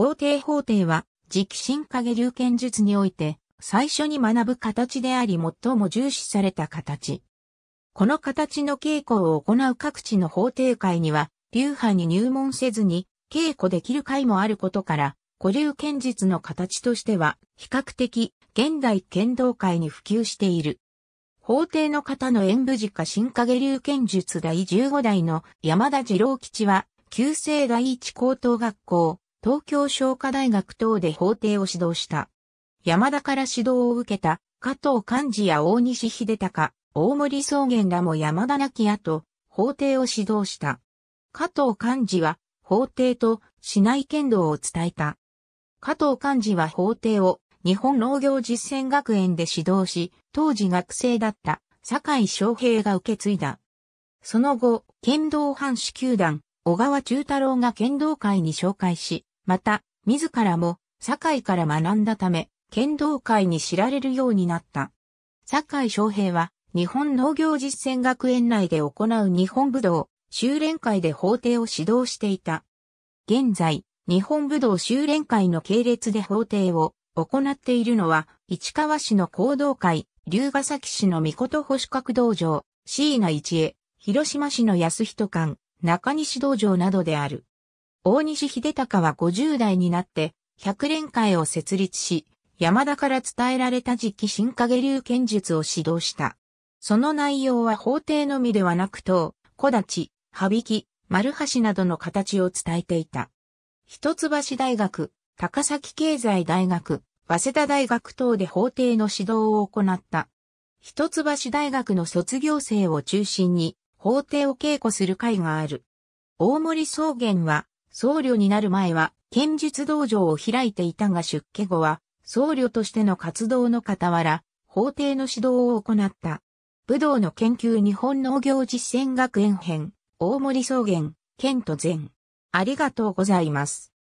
法廷法廷は、直進影流剣術において、最初に学ぶ形であり最も重視された形。この形の稽古を行う各地の法廷会には、流派に入門せずに、稽古できる会もあることから、古流剣術の形としては、比較的、現代剣道界に普及している。法廷の方の演武家新影流剣術第15代の山田次郎吉は、旧制第一高等学校、東京商科大学等で法廷を指導した。山田から指導を受けた加藤幹事や大西秀隆、大森草原らも山田亡き後、法廷を指導した。加藤幹事は法廷と市内剣道を伝えた。加藤幹事は法廷を日本農業実践学園で指導し、当時学生だった坂井昌平が受け継いだ。その後、剣道藩士球団、小川中太郎が剣道会に紹介し、また、自らも、堺から学んだため、剣道界に知られるようになった。堺昌平は、日本農業実践学園内で行う日本武道、修練会で法廷を指導していた。現在、日本武道修練会の系列で法廷を行っているのは、市川市の行動会、龍ヶ崎市の御と保守閣道場、椎名一恵、広島市の安人館、中西道場などである。大西秀隆は50代になって、百連会を設立し、山田から伝えられた直心影流剣術を指導した。その内容は法廷のみではなく刀、小立ち、羽引、丸橋などの形を伝えていた。一橋大学、高崎経済大学、早稲田大学等で法廷の指導を行った。一橋大学の卒業生を中心に法廷を稽古する会がある。大森草原は僧侶になる前は、剣術道場を開いていたが出家後は、僧侶としての活動の傍ら、法廷の指導を行った。武道の研究日本農業実践学園編、大森草原、県と禅。ありがとうございます。